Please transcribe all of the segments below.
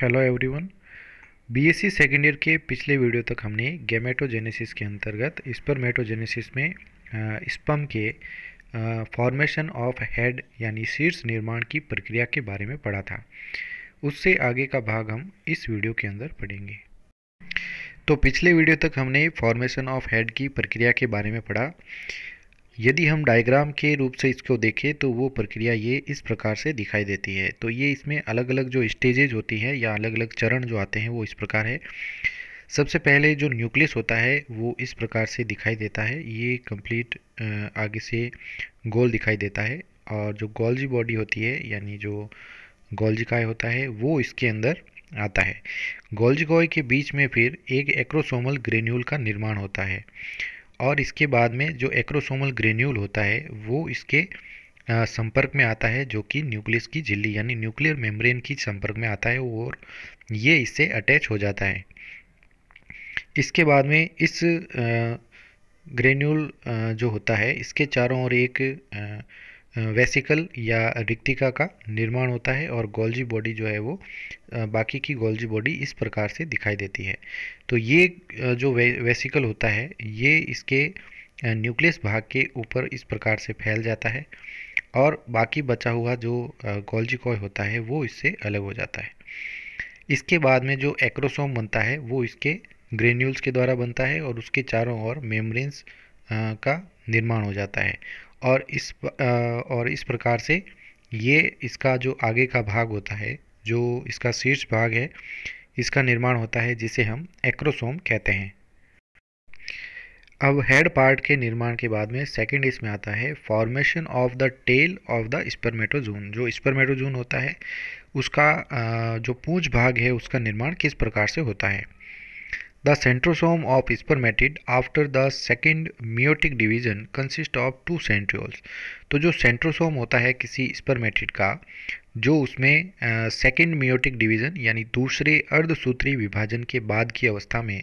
hello everyone BSc second year के पिछले video तक हमने गेमेटोजेनेसिस के अंतर्गत स्पर्मेटोजेनेसिस में स्पम के फॉर्मेशन ऑफ हेड यानी शीर्ष निर्माण की प्रक्रिया के बारे में पढ़ा था उससे आगे का भाग हम इस वीडियो के अंदर पढ़ेंगे तो पिछले वीडियो तक हमने फॉर्मेशन ऑफ हेड की प्रक्रिया के बारे में पढ़ा यदि हम डायग्राम के रूप से इसको देखें तो वो प्रक्रिया ये इस प्रकार से दिखाई देती है तो ये इसमें अलग अलग जो स्टेजेज होती है या अलग अलग चरण जो आते हैं वो इस प्रकार है सबसे पहले जो न्यूक्लियस होता है वो इस प्रकार से दिखाई देता है ये कंप्लीट आगे से गोल दिखाई देता है और जो गोल्जी बॉडी होती है यानी जो काय होता है वो इसके अंदर आता है गोल्जिकॉय के बीच में फिर एक एक्रोसोमल ग्रेन्यूल का निर्माण होता है और इसके बाद में जो एक्रोसोमल ग्रेन्यूल होता है वो इसके संपर्क में आता है जो कि न्यूक्लियस की झिल्ली यानी न्यूक्लियर मेम्ब्रेन की संपर्क में आता है और ये इससे अटैच हो जाता है इसके बाद में इस ग्रेन्यूल जो होता है इसके चारों ओर एक वेसिकल या रिक्तिका का निर्माण होता है और गोल्जी बॉडी जो है वो बाकी की गोल्जी बॉडी इस प्रकार से दिखाई देती है तो ये जो वेसिकल होता है ये इसके न्यूक्लियस भाग के ऊपर इस प्रकार से फैल जाता है और बाकी बचा हुआ जो गोल्जी कॉय होता है वो इससे अलग हो जाता है इसके बाद में जो एक्रोसोम बनता है वो इसके ग्रेन्यूल्स के द्वारा बनता है और उसके चारों ओर मेम्ब्रेन्स का निर्माण हो जाता है और इस और इस प्रकार से ये इसका जो आगे का भाग होता है जो इसका शीर्ष भाग है इसका निर्माण होता है जिसे हम एक्रोसोम कहते हैं अब हेड पार्ट के निर्माण के बाद में सेकंड इसमें आता है formation of the tail of the spermatozoon जो स्पर्मेटोजून होता है उसका जो पूंछ भाग है उसका निर्माण किस प्रकार से होता है the centrosome of spermatid after the second meiotic division consist of two centrioles तो जो सेंट्रोसोम होता है किसी स्पर्मेटिड का जो उसमें सेकेंड मियोटिक डिवीज़न यानी दूसरे अर्धसूत्री विभाजन के बाद की अवस्था में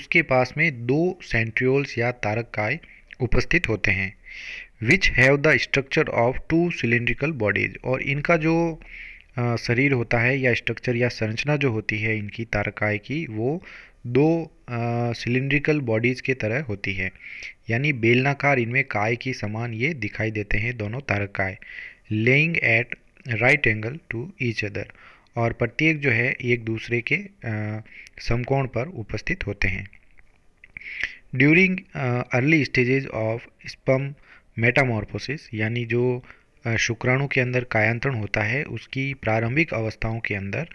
उसके पास में दो सेंट्रियोल्स या काय उपस्थित होते हैं which have the structure of two cylindrical bodies और इनका जो शरीर होता है या स्ट्रक्चर या संरचना जो होती है इनकी तारकाय की वो दो सिलिंड्रिकल बॉडीज़ के तरह होती है यानी बेलनाकार इनमें काय की समान ये दिखाई देते हैं दोनों काय lying at right angle to each other और प्रत्येक जो है एक दूसरे के समकोण पर उपस्थित होते हैं during early stages of sperm metamorphosis यानी जो शुक्राणु के अंदर कायांतरण होता है उसकी प्रारंभिक अवस्थाओं के अंदर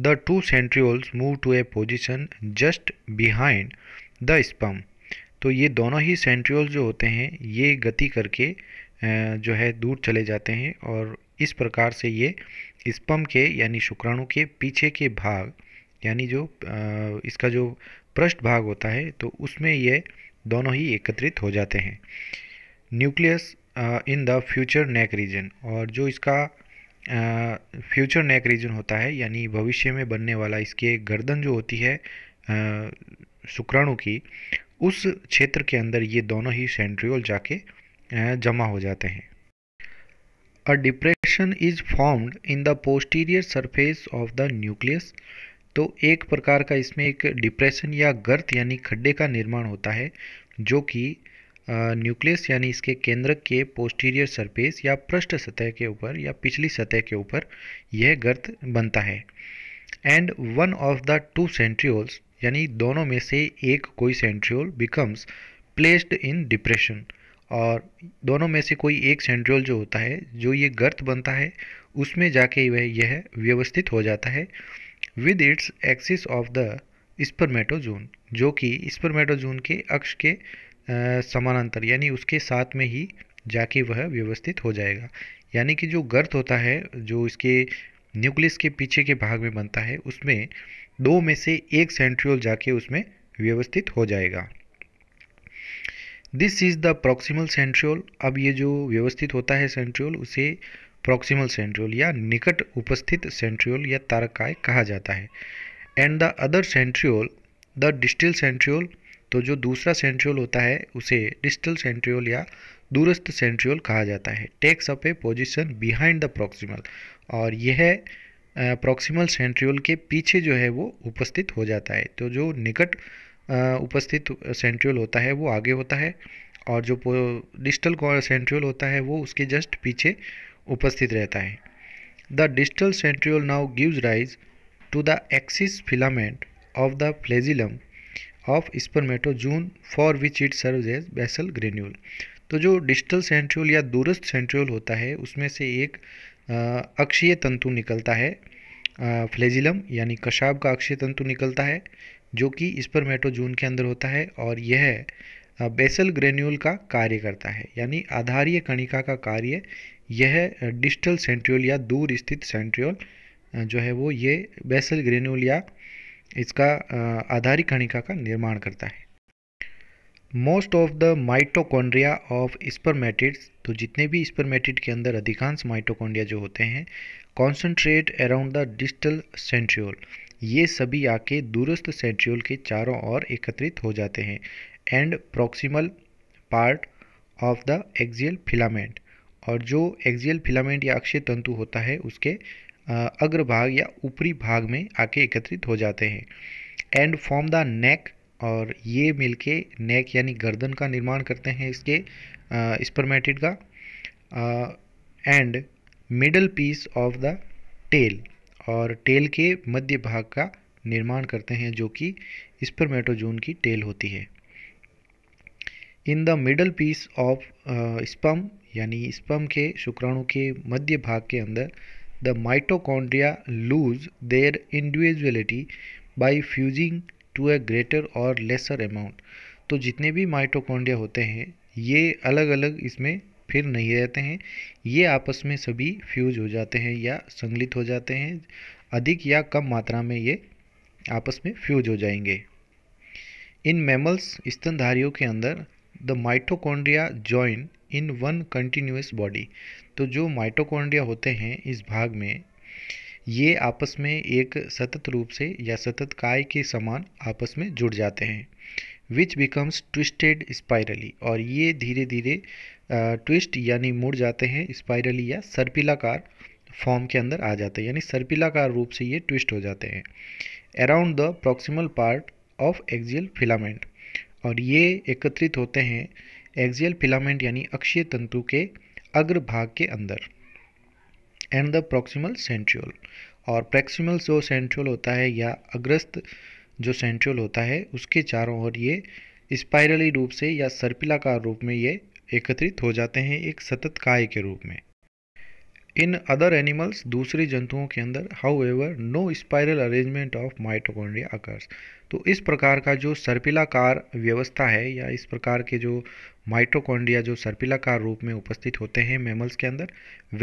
The two centrioles move to a position just behind the sperm तो ये दोनों ही सेंट्रियोल्स जो होते हैं ये गति करके जो है दूर चले जाते हैं और इस प्रकार से ये स्पम के यानी शुक्राणु के पीछे के भाग यानी जो इसका जो पृष्ठ भाग होता है तो उसमें ये दोनों ही एकत्रित हो जाते हैं nucleus in the future neck region और जो इसका फ्यूचर नेक रीजन होता है यानी भविष्य में बनने वाला इसके गर्दन जो होती है शुक्राणु की उस क्षेत्र के अंदर ये दोनों ही सेंट्रियोल जाके जमा हो जाते हैं a depression is formed in the posterior surface of the nucleus तो एक प्रकार का इसमें एक डिप्रेशन या गर्त यानी खड्डे का निर्माण होता है जो कि न्यूक्लियस यानी इसके केंद्र के पोस्टीरियर सरफेस या पृष्ठ सतह के ऊपर या पिछली सतह के ऊपर यह गर्त बनता है and one of the two centrioles यानी दोनों में से एक कोई centriole becomes placed in depression और दोनों में से कोई एक सेंट्रियोल जो होता है जो ये गर्त बनता है उसमें जाके वह यह व्यवस्थित हो जाता है with its axis of the spermatozoon जो कि स्पर्मेटोजोन के अक्ष के समानांतर यानी उसके साथ में ही जाके वह व्यवस्थित हो जाएगा यानी कि जो गर्त होता है जो इसके न्यूक्लियस के पीछे के भाग में बनता है उसमें दो में से एक सेंट्रियोल जाके उसमें व्यवस्थित हो जाएगा this is the proximal centriole अब ये जो व्यवस्थित होता है सेंट्रियोल उसे प्रॉक्सिमल सेंट्रियोल या निकट उपस्थित सेंट्रियोल या तारकाय कहा जाता है and the other centriole the distal centriole तो जो दूसरा सेंट्रियोल होता है उसे डिस्टल सेंट्रियोल या दूरस्थ सेंट्रियोल कहा जाता है takes up a position behind the proximal और यह प्रोक्सीमल सेंट्रियोल के पीछे जो है वो उपस्थित हो जाता है तो जो निकट उपस्थित सेंट्रियोल होता है वो आगे होता है और जो डिस्टल सेंट्रियोल होता है वो उसके जस्ट पीछे उपस्थित रहता है the distal centriole now gives rise to the axis filament of the flagellum of spermatozoon for which it serve as basal granule तो जो डिस्टल सेंट्रियोल या दूरस्थ सेंट्रियोल होता है उसमें से एक अक्षीय तंतु निकलता है फ्लेजिलम यानी कशाब का अक्षीय तंतु निकलता है जो कि स्पर्मेटोजून के अंदर होता है और यह बेसल ग्रेन्यूल का कार्य करता है यानी आधारीय कणिका का कार्य यह डिस्टल सेंट्रियोल या दूर स्थित सेंट्रियोल जो है वो ये बेसल ग्रेन्यूल या इसका आधारिक कणिका का निर्माण करता है most of the mitochondria of spermatids तो जितने भी स्पर्मेटिड के अंदर अधिकांश माइटोकॉन्ड्रिया जो होते हैं concentrate around the distal centriole ये सभी आके दूरस्थ सेंट्रियोल के चारों ओर एकत्रित हो जाते हैं and proximal part of the axial filament और जो एक्जियल फिलामेंट या अक्षय तंतु होता है उसके अग्रभाग या ऊपरी भाग में आके एकत्रित हो जाते हैं एंड फॉर्म द नेक और ये मिलके नेक यानी गर्दन का निर्माण करते हैं इसके स्पर्मेटिड का and middle piece of the tail और टेल के मध्य भाग का निर्माण करते हैं जो कि स्पर्मेटोजोन की टेल होती है in the middle piece of sperm यानी स्पम के शुक्राणु के मध्य भाग के अंदर the mitochondria lose their individuality by fusing to a greater or lesser amount तो जितने भी माइटोकॉन्ड्रिया होते हैं ये अलग अलग इसमें फिर नहीं रहते हैं ये आपस में सभी फ्यूज हो जाते हैं या संगलित हो जाते हैं अधिक या कम मात्रा में ये आपस में फ्यूज हो जाएंगे इन मैमल्स स्तनधारियों के अंदर the mitochondria join in one continuous body तो जो माइटोकॉन्ड्रिया होते हैं इस भाग में ये आपस में एक सतत रूप से या सतत काय के समान आपस में जुड़ जाते हैं विच बिकम्स ट्विस्टेड स्पायरली और ये धीरे धीरे ट्विस्ट यानी मुड़ जाते हैं स्पायरली या सर्पिलाकार फॉर्म के अंदर आ जाते हैं यानी सर्पिलाकार रूप से ये ट्विस्ट हो जाते हैं around the proximal part of axial filament और ये एकत्रित होते हैं एक्जियल फिलामेंट यानी अक्षीय तंतु के अग्रभाग के अंदर एंड द प्रोक्सीमल सेंट्रियोल और प्रेक्सीमल जो सेंट्रियोल होता है या अग्रस्त जो सेंट्रियोल होता है उसके चारों ओर ये स्पायरली रूप से या सर्पिलाकार रूप में ये एकत्रित हो जाते हैं एक सतत काय के रूप में इन अदर एनिमल्स दूसरे जंतुओं के अंदर however no spiral arrangement of mitochondria occurs तो इस प्रकार का जो सर्पिलाकार व्यवस्था है या इस प्रकार के जो माइटोकॉन्ड्रिया जो सर्पिलाकार रूप में उपस्थित होते हैं मैमल्स के अंदर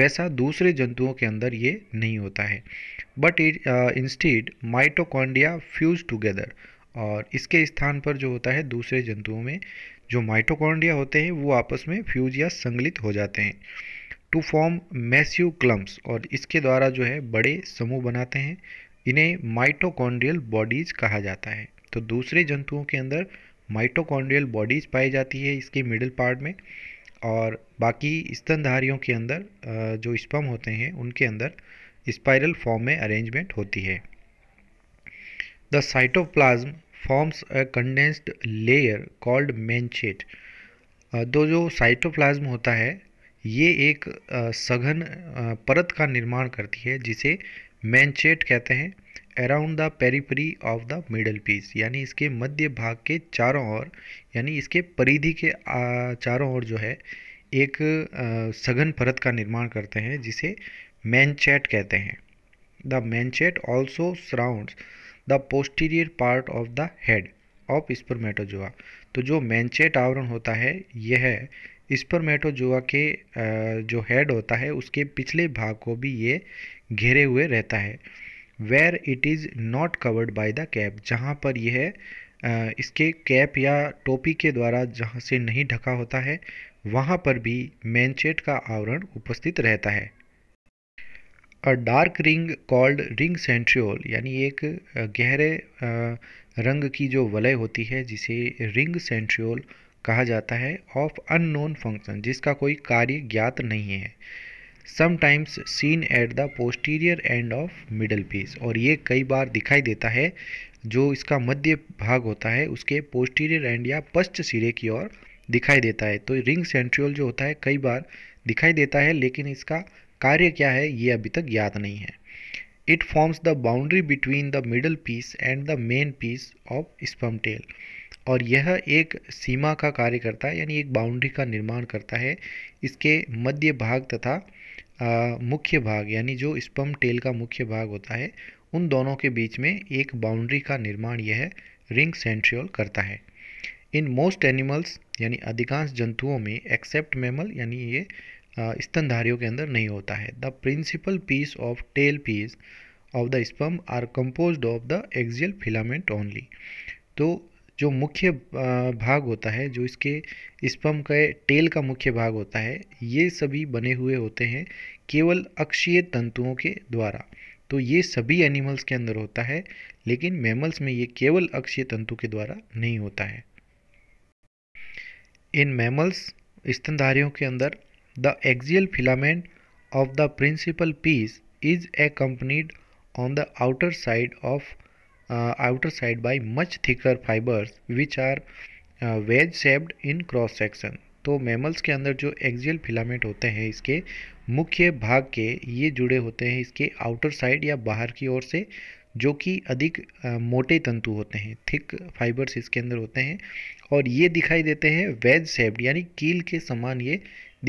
वैसा दूसरे जंतुओं के अंदर ये नहीं होता है but it instead mitochondria fuse together और इसके स्थान पर जो होता है दूसरे जंतुओं में जो माइटोकॉन्ड्रिया होते हैं वो आपस में फ्यूज या संगलित हो जाते हैं टू फॉर्म मैसिव क्लम्स और इसके द्वारा जो है बड़े समूह बनाते हैं इन्हें माइटोकॉन्ड्रियल बॉडीज कहा जाता है तो दूसरे जंतुओं के अंदर माइटोकॉन्ड्रियल बॉडीज पाई जाती है इसके मिडिल पार्ट में और बाकी स्तनधारियों के अंदर जो स्पम होते हैं उनके अंदर स्पाइरल फॉर्म में अरेंजमेंट होती है the cytoplasm forms a condensed layer called manchette दो जो साइटोप्लाज्म होता है ये एक सघन परत का निर्माण करती है जिसे मैनचेट कहते हैं around the periphery of the middle piece यानी इसके मध्य भाग के चारों ओर यानी इसके परिधि के चारों ओर जो है एक सघन परत का निर्माण करते हैं जिसे मैनचेट कहते हैं the manchette also surround the posterior part of the head of spermatozoa तो जो मैनचेट आवरण होता है यह स्पर्मेटोजोआ के जो हेड होता है उसके पिछले भाग को भी ये घेरे हुए रहता है where it is not covered by the cap जहाँ पर यह इसके कैप या टोपी के द्वारा जहाँ से नहीं ढका होता है वहाँ पर भी मैनचेट का आवरण उपस्थित रहता है a dark ring called ring centriole यानी एक गहरे रंग की जो वलय होती है जिसे रिंग सेंट्रियोल कहा जाता है ऑफ अननोन फंक्शन जिसका कोई कार्य ज्ञात नहीं है sometimes seen at the posterior end of middle piece और ये कई बार दिखाई देता है जो इसका मध्य भाग होता है उसके पोस्टीरियर एंड या पश्च सिरे की ओर दिखाई देता है तो रिंग सेंट्रियोल जो होता है कई बार दिखाई देता है लेकिन इसका कार्य क्या है ये अभी तक ज्ञात नहीं है it forms the boundary between the middle piece and the main piece of sperm tail और यह एक सीमा का कार्य करता है यानी एक बाउंड्री का निर्माण करता है इसके मध्य भाग तथा मुख्य भाग यानी जो स्पम टेल का मुख्य भाग होता है उन दोनों के बीच में एक बाउंड्री का निर्माण यह रिंग सेंट्रियोल करता है इन मोस्ट एनिमल्स यानी अधिकांश जंतुओं में एक्सेप्ट मेमल यानी ये स्तनधारियों के अंदर नहीं होता है the principal piece of tail piece of the sperm are compose of the axial filament only तो जो मुख्य भाग होता है जो इसके स्पम का टेल का मुख्य भाग होता है ये सभी बने हुए होते हैं केवल अक्षीय तंतुओं के द्वारा तो ये सभी एनिमल्स के अंदर होता है लेकिन मैमल्स में ये केवल अक्षीय तंतु के द्वारा नहीं होता है इन मैमल्स स्तनधारियों के अंदर the axial filament of the principal piece is accompanied on the outer side of Uh, outer side by much thicker fibers which are wedge shaped in cross section तो mammals के अंदर जो axial filament होते हैं इसके मुख्य भाग के ये जुड़े होते हैं इसके आउटर साइड या बाहर की ओर से जो कि अधिक uh, मोटे तंतु होते हैं थिक फाइबर्स इसके अंदर होते हैं और ये दिखाई देते हैं वेज सेब्ड यानी कील के समान ये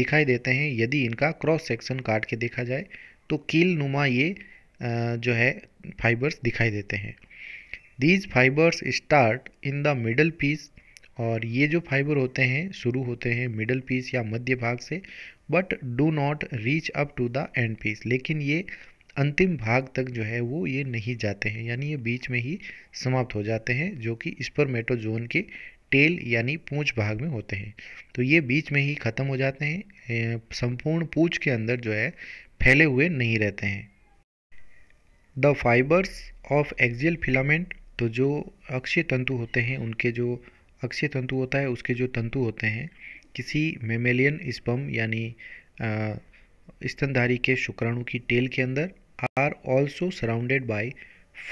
दिखाई देते हैं यदि इनका क्रॉस सेक्शन काट के देखा जाए तो कील नुमा ये uh, जो है फाइबर्स दिखाई देते हैं these fibres start in the middle piece और ये जो फाइबर होते हैं शुरू होते हैं मिडल पीस या मध्य भाग से but do not reach up to the end piece लेकिन ये अंतिम भाग तक जो है वो ये नहीं जाते हैं यानी ये बीच में ही समाप्त हो जाते हैं जो कि स्पर्मेटोजोन के टेल यानी पूंछ भाग में होते हैं तो ये बीच में ही ख़त्म हो जाते हैं संपूर्ण पूंछ के अंदर जो है फैले हुए नहीं रहते हैं the fibres of axial filament तो जो अक्षय तंतु होते हैं उनके जो अक्षय तंतु होता है उसके जो तंतु होते हैं किसी मेमेलियन स्पम यानी स्तनधारी के शुक्राणु की टेल के अंदर are also surrounded by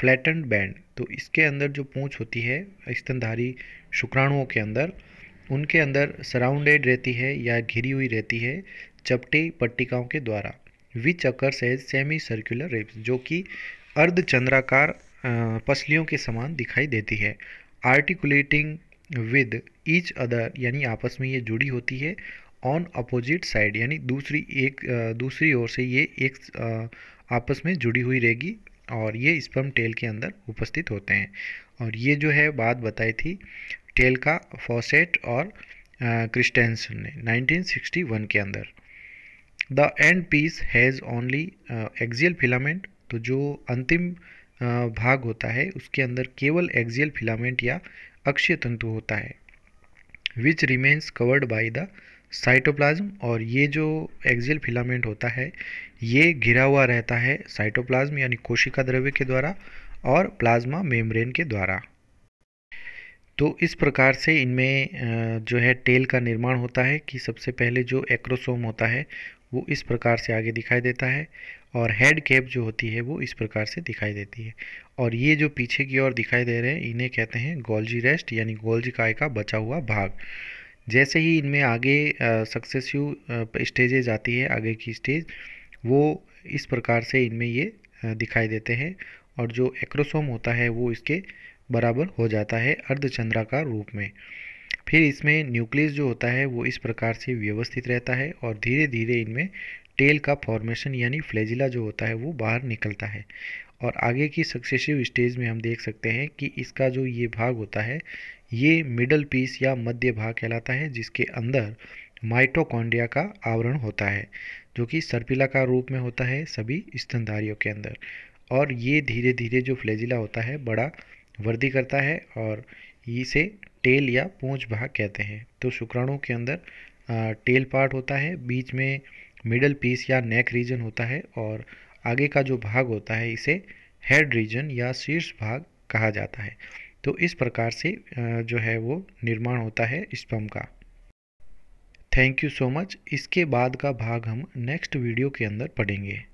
flatten band तो इसके अंदर जो पूँछ होती है स्तनधारी शुक्राणुओं के अंदर उनके अंदर सराउंडेड रहती है या घिरी हुई रहती है चपटे पट्टिकाओं के द्वारा which occurs as semi circular ribs जो कि अर्धचंद्राकार पसलियों के समान दिखाई देती है आर्टिकुलेटिंग विद ईच अदर यानी आपस में ये जुड़ी होती है ऑन अपोजिट साइड यानी दूसरी एक दूसरी ओर से ये एक आपस में जुड़ी हुई रहेगी और ये स्पर्म टेल के अंदर उपस्थित होते हैं और ये जो है बात बताई थी टेल का फॉसेट और क्रिस्टेंसन ने 1961 के अंदर the end piece has only axial filament तो जो अंतिम भाग होता है उसके अंदर केवल एक्जियल फिलामेंट या अक्षय तंतु होता है which remains covered by the cytoplasm और ये जो एक्जियल फिलामेंट होता है ये घिरा हुआ रहता है साइटोप्लाज्म यानी कोशिका द्रव्य के द्वारा और प्लाज्मा मेम्ब्रेन के द्वारा तो इस प्रकार से इनमें जो है टेल का निर्माण होता है कि सबसे पहले जो एक्रोसोम होता है वो इस प्रकार से आगे दिखाई देता है और हेड कैप जो होती है वो इस प्रकार से दिखाई देती है और ये जो पीछे की ओर दिखाई दे रहे हैं इन्हें कहते हैं गोल्जी रेस्ट यानी गोल्जी काय का बचा हुआ भाग जैसे ही इनमें आगे सक्सेसिव स्टेजेज आती है आगे की स्टेज वो इस प्रकार से इनमें ये दिखाई देते हैं और जो एक्रोसोम होता है वो इसके बराबर हो जाता है अर्धचंद्राकार रूप में फिर इसमें न्यूक्लियस जो होता है वो इस प्रकार से व्यवस्थित रहता है और धीरे धीरे इनमें टेल का फॉर्मेशन यानी फ्लैजिला जो होता है वो बाहर निकलता है और आगे की सक्सेसिव स्टेज में हम देख सकते हैं कि इसका जो ये भाग होता है ये मिडल पीस या मध्य भाग कहलाता है जिसके अंदर माइटोकॉन्ड्रिया का आवरण होता है जो कि सर्पिला का रूप में होता है सभी स्तनधारियों के अंदर और ये धीरे धीरे जो फ्लैजिला होता है बड़ा वृद्धि करता है और इसे टेल या पूंछ भाग कहते हैं तो शुक्राणु के अंदर टेल पार्ट होता है बीच में मिडल पीस या नेक रीजन होता है और आगे का जो भाग होता है इसे हेड रीजन या शीर्ष भाग कहा जाता है तो इस प्रकार से जो है वो निर्माण होता है स्पम का थैंक यू सो मच इसके बाद का भाग हम नेक्स्ट वीडियो के अंदर पढ़ेंगे